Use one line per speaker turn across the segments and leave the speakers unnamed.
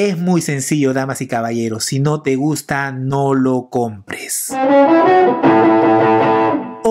Es muy sencillo, damas y caballeros. Si no te gusta, no lo compres.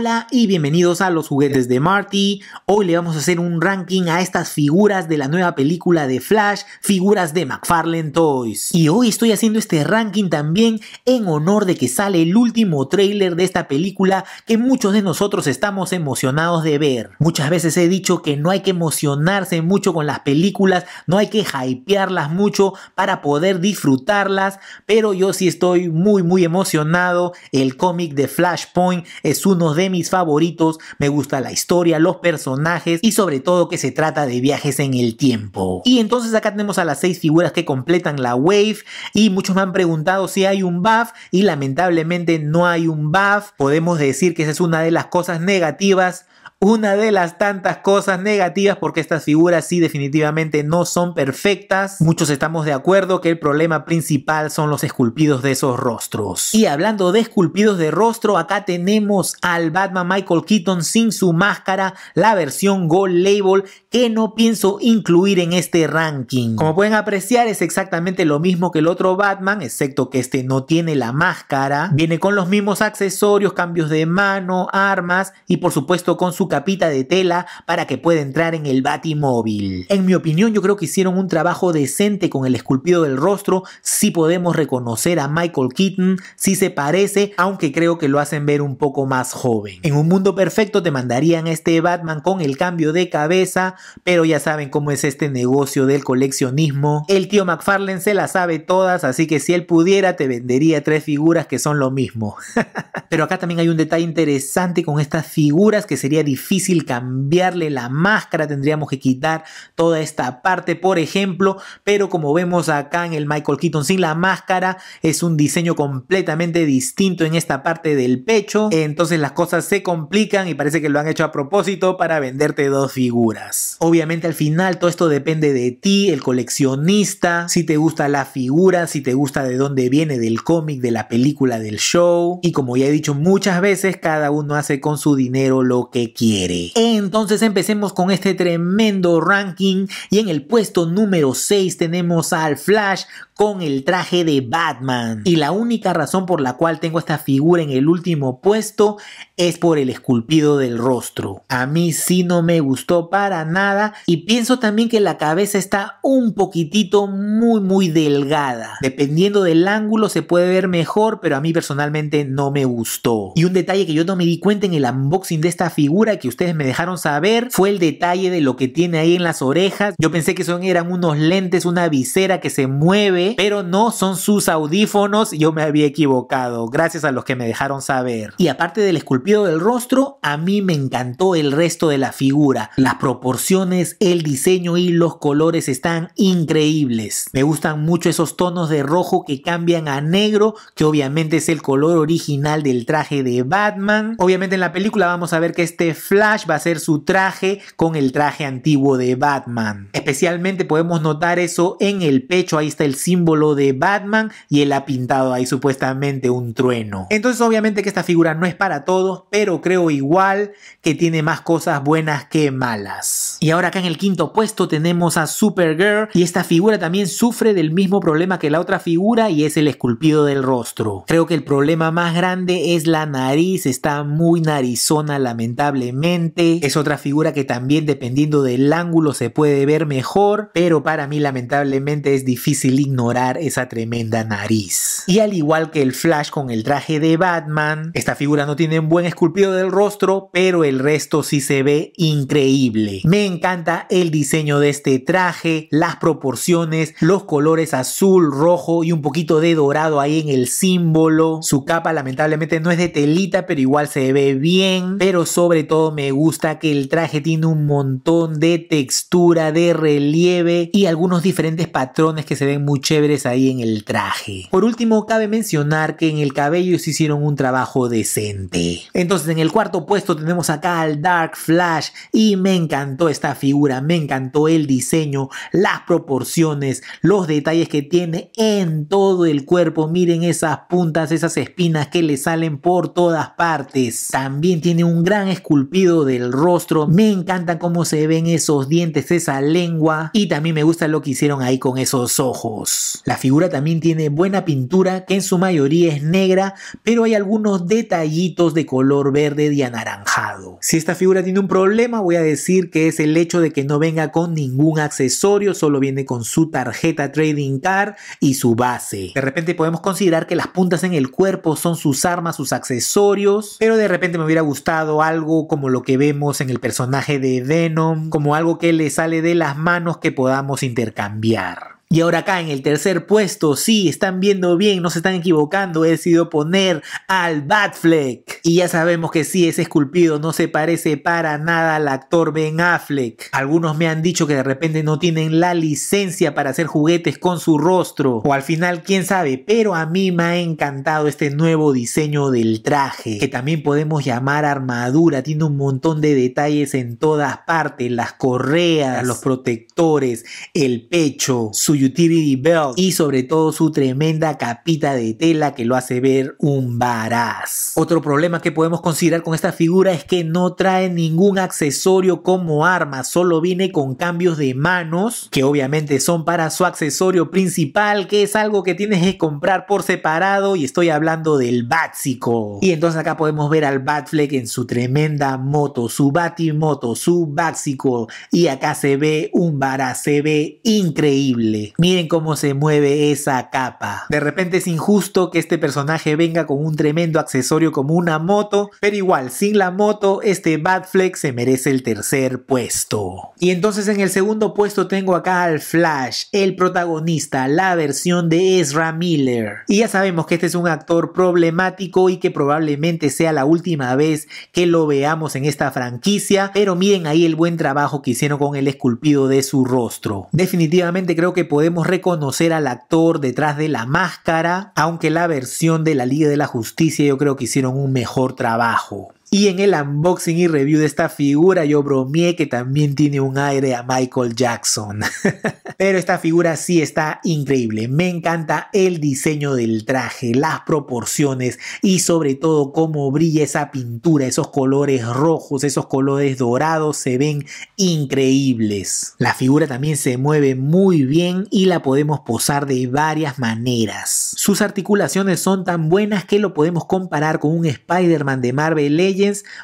Hola y bienvenidos a los juguetes de Marty. Hoy le vamos a hacer un ranking a estas figuras de la nueva película de Flash, figuras de McFarlane Toys. Y hoy estoy haciendo este ranking también en honor de que sale el último trailer de esta película que muchos de nosotros estamos emocionados de ver. Muchas veces he dicho que no hay que emocionarse mucho con las películas, no hay que hypearlas mucho para poder disfrutarlas, pero yo sí estoy muy muy emocionado. El cómic de Flashpoint es uno de mis favoritos, me gusta la historia, los personajes y sobre todo que se trata de viajes en el tiempo. Y entonces acá tenemos a las seis figuras que completan la wave y muchos me han preguntado si hay un buff y lamentablemente no hay un buff. Podemos decir que esa es una de las cosas negativas una de las tantas cosas negativas porque estas figuras sí definitivamente no son perfectas. Muchos estamos de acuerdo que el problema principal son los esculpidos de esos rostros. Y hablando de esculpidos de rostro, acá tenemos al Batman Michael Keaton sin su máscara, la versión Gold Label que no pienso incluir en este ranking. Como pueden apreciar es exactamente lo mismo que el otro Batman, excepto que este no tiene la máscara. Viene con los mismos accesorios, cambios de mano, armas y por supuesto con su capita de tela para que pueda entrar en el Batimóvil. En mi opinión, yo creo que hicieron un trabajo decente con el esculpido del rostro. si podemos reconocer a Michael Keaton, Si se parece, aunque creo que lo hacen ver un poco más joven. En un mundo perfecto te mandarían este Batman con el cambio de cabeza, pero ya saben cómo es este negocio del coleccionismo. El tío McFarlane se las sabe todas, así que si él pudiera te vendería tres figuras que son lo mismo. pero acá también hay un detalle interesante con estas figuras que sería difícil difícil cambiarle la máscara, tendríamos que quitar toda esta parte, por ejemplo, pero como vemos acá en el Michael Keaton sin la máscara, es un diseño completamente distinto en esta parte del pecho, entonces las cosas se complican y parece que lo han hecho a propósito para venderte dos figuras. Obviamente al final todo esto depende de ti, el coleccionista, si te gusta la figura, si te gusta de dónde viene, del cómic, de la película, del show, y como ya he dicho muchas veces, cada uno hace con su dinero lo que quiere. Entonces empecemos con este tremendo ranking y en el puesto número 6 tenemos al Flash con el traje de Batman. Y la única razón por la cual tengo esta figura en el último puesto es por el esculpido del rostro. A mí sí no me gustó para nada y pienso también que la cabeza está un poquitito muy muy delgada. Dependiendo del ángulo se puede ver mejor, pero a mí personalmente no me gustó. Y un detalle que yo no me di cuenta en el unboxing de esta figura que ustedes me dejaron saber fue el detalle de lo que tiene ahí en las orejas. Yo pensé que son eran unos lentes, una visera que se mueve, pero no son sus audífonos. Yo me había equivocado. Gracias a los que me dejaron saber. Y aparte del esculpido del rostro, a mí me encantó el resto de la figura. Las proporciones, el diseño y los colores están increíbles. Me gustan mucho esos tonos de rojo que cambian a negro, que obviamente es el color original del traje de Batman. Obviamente en la película vamos a ver que este Flash va a ser su traje con el traje antiguo de Batman. Especialmente podemos notar eso en el pecho, ahí está el símbolo de Batman y él ha pintado ahí supuestamente un trueno. Entonces obviamente que esta figura no es para todos, pero creo igual que tiene más cosas buenas que malas. Y ahora acá en el quinto puesto tenemos a Supergirl y esta figura también sufre del mismo problema que la otra figura y es el esculpido del rostro. Creo que el problema más grande es la nariz, está muy narizona lamentablemente es otra figura que también dependiendo del ángulo se puede ver mejor, pero para mí lamentablemente es difícil ignorar esa tremenda nariz. Y al igual que el Flash con el traje de Batman, esta figura no tiene un buen esculpido del rostro, pero el resto sí se ve increíble. Me encanta el diseño de este traje, las proporciones, los colores azul, rojo y un poquito de dorado ahí en el símbolo. Su capa lamentablemente no es de telita, pero igual se ve bien, pero sobre todo me gusta que el traje tiene un montón de textura, de relieve y algunos diferentes patrones que se ven muy chéveres ahí en el traje. Por último, cabe mencionar que en el cabello se hicieron un trabajo decente. Entonces, en el cuarto puesto tenemos acá al Dark Flash y me encantó esta figura, me encantó el diseño, las proporciones, los detalles que tiene en todo el cuerpo. Miren esas puntas, esas espinas que le salen por todas partes. También tiene un gran esculpido del rostro. Me encantan cómo se ven esos dientes, esa lengua. Y también me gusta lo que hicieron ahí con esos ojos. La figura también tiene buena pintura, que en su mayoría es negra, pero hay algunos detallitos de color verde y anaranjado. Si esta figura tiene un problema, voy a decir que es el hecho de que no venga con ningún accesorio, solo viene con su tarjeta Trading Card y su base. De repente podemos considerar que las puntas en el cuerpo son sus armas, sus accesorios, pero de repente me hubiera gustado algo como como lo que vemos en el personaje de Venom, como algo que le sale de las manos que podamos intercambiar. Y ahora acá en el tercer puesto, sí, están viendo bien, no se están equivocando, he decidido poner al Batfleck. Y ya sabemos que sí, ese esculpido no se parece para nada al actor Ben Affleck. Algunos me han dicho que de repente no tienen la licencia para hacer juguetes con su rostro, o al final quién sabe, pero a mí me ha encantado este nuevo diseño del traje, que también podemos llamar armadura, tiene un montón de detalles en todas partes, las correas, los protectores, el pecho, su utility belt y sobre todo su tremenda capita de tela que lo hace ver un varaz. Otro problema que podemos considerar con esta figura es que no trae ningún accesorio como arma, solo viene con cambios de manos que obviamente son para su accesorio principal que es algo que tienes que comprar por separado y estoy hablando del Batsico. Y entonces acá podemos ver al Batfleck en su tremenda moto, su Batimoto, su Batsico y acá se ve un varaz, se ve increíble. Miren cómo se mueve esa capa. De repente es injusto que este personaje venga con un tremendo accesorio como una moto, pero igual, sin la moto, este badflex se merece el tercer puesto. Y entonces en el segundo puesto tengo acá al Flash, el protagonista, la versión de Ezra Miller. Y ya sabemos que este es un actor problemático y que probablemente sea la última vez que lo veamos en esta franquicia, pero miren ahí el buen trabajo que hicieron con el esculpido de su rostro. Definitivamente creo que podemos reconocer al actor detrás de la máscara, aunque la versión de la Liga de la Justicia yo creo que hicieron un mejor trabajo. Y en el unboxing y review de esta figura yo bromeé que también tiene un aire a Michael Jackson. Pero esta figura sí está increíble. Me encanta el diseño del traje, las proporciones y sobre todo cómo brilla esa pintura, esos colores rojos, esos colores dorados se ven increíbles. La figura también se mueve muy bien y la podemos posar de varias maneras. Sus articulaciones son tan buenas que lo podemos comparar con un Spider-Man de Marvel Legends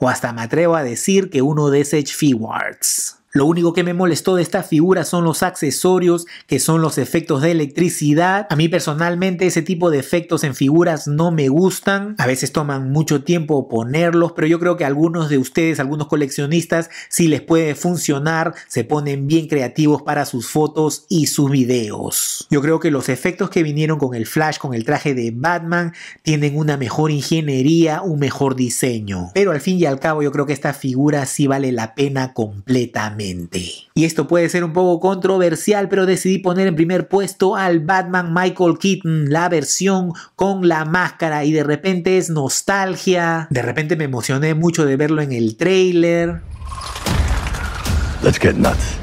o hasta me atrevo a decir que uno de Edge fiwards. Lo único que me molestó de esta figura son los accesorios, que son los efectos de electricidad. A mí personalmente ese tipo de efectos en figuras no me gustan. A veces toman mucho tiempo ponerlos, pero yo creo que algunos de ustedes, algunos coleccionistas, si les puede funcionar, se ponen bien creativos para sus fotos y sus videos. Yo creo que los efectos que vinieron con el flash, con el traje de Batman, tienen una mejor ingeniería, un mejor diseño. Pero al fin y al cabo yo creo que esta figura sí vale la pena completamente. Y esto puede ser un poco controversial, pero decidí poner en primer puesto al Batman Michael Keaton, la versión con la máscara y de repente es nostalgia, de repente me emocioné mucho de verlo en el trailer. Let's get nuts.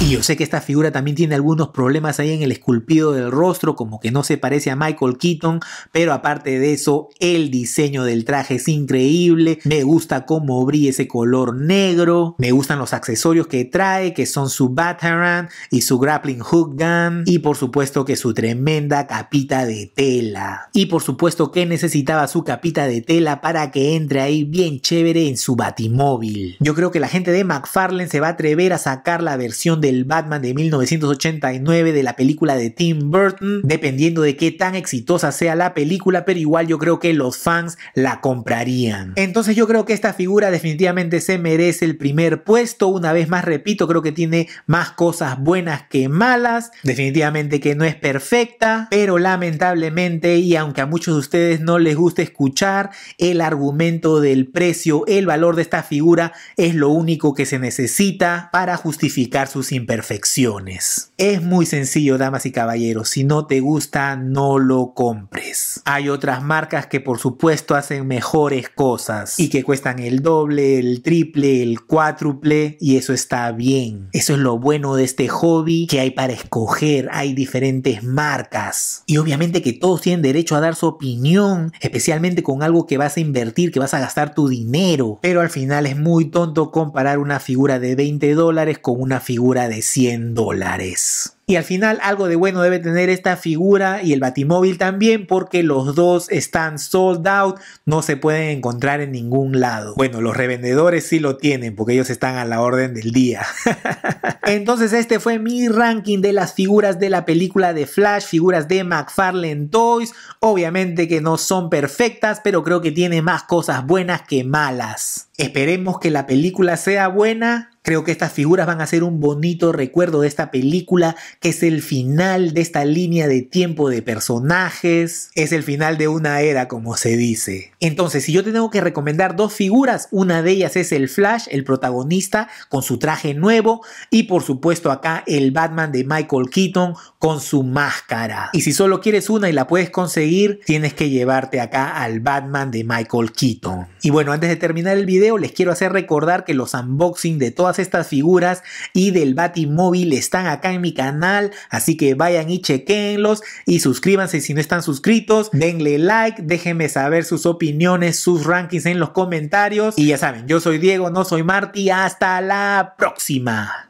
Y yo sé que esta figura también tiene algunos problemas ahí en el esculpido del rostro, como que no se parece a Michael Keaton, pero aparte de eso, el diseño del traje es increíble, me gusta cómo brilla ese color negro, me gustan los accesorios que trae, que son su Batarang y su grappling hook gun, y por supuesto que su tremenda capita de tela. Y por supuesto que necesitaba su capita de tela para que entre ahí bien chévere en su batimóvil. Yo creo que la gente de McFarlane se va a atrever a sacar la versión de el Batman de 1989 de la película de Tim Burton, dependiendo de qué tan exitosa sea la película, pero igual yo creo que los fans la comprarían. Entonces yo creo que esta figura definitivamente se merece el primer puesto, una vez más repito, creo que tiene más cosas buenas que malas, definitivamente que no es perfecta, pero lamentablemente y aunque a muchos de ustedes no les guste escuchar el argumento del precio, el valor de esta figura es lo único que se necesita para justificar sus imperfecciones. Es muy sencillo, damas y caballeros, si no te gusta, no lo compres. Hay otras marcas que por supuesto hacen mejores cosas y que cuestan el doble, el triple, el cuádruple y eso está bien. Eso es lo bueno de este hobby que hay para escoger, hay diferentes marcas y obviamente que todos tienen derecho a dar su opinión, especialmente con algo que vas a invertir, que vas a gastar tu dinero, pero al final es muy tonto comparar una figura de 20 dólares con una figura de 100 dólares. Y al final algo de bueno debe tener esta figura y el batimóvil también porque los dos están sold out, no se pueden encontrar en ningún lado. Bueno, los revendedores sí lo tienen porque ellos están a la orden del día. Entonces este fue mi ranking de las figuras de la película de Flash, figuras de McFarlane Toys. Obviamente que no son perfectas, pero creo que tiene más cosas buenas que malas. Esperemos que la película sea buena Creo que estas figuras van a ser un bonito recuerdo de esta película, que es el final de esta línea de tiempo de personajes, es el final de una era, como se dice. Entonces, si yo tengo que recomendar dos figuras, una de ellas es el Flash, el protagonista, con su traje nuevo, y por supuesto acá el Batman de Michael Keaton con su máscara. Y si solo quieres una y la puedes conseguir, tienes que llevarte acá al Batman de Michael Keaton. Y bueno, antes de terminar el video, les quiero hacer recordar que los unboxing de todas estas figuras y del Batimóvil están acá en mi canal, así que vayan y chequenlos y suscríbanse si no están suscritos, denle like, déjenme saber sus opiniones, sus rankings en los comentarios y ya saben, yo soy Diego, no soy Marty, hasta la próxima.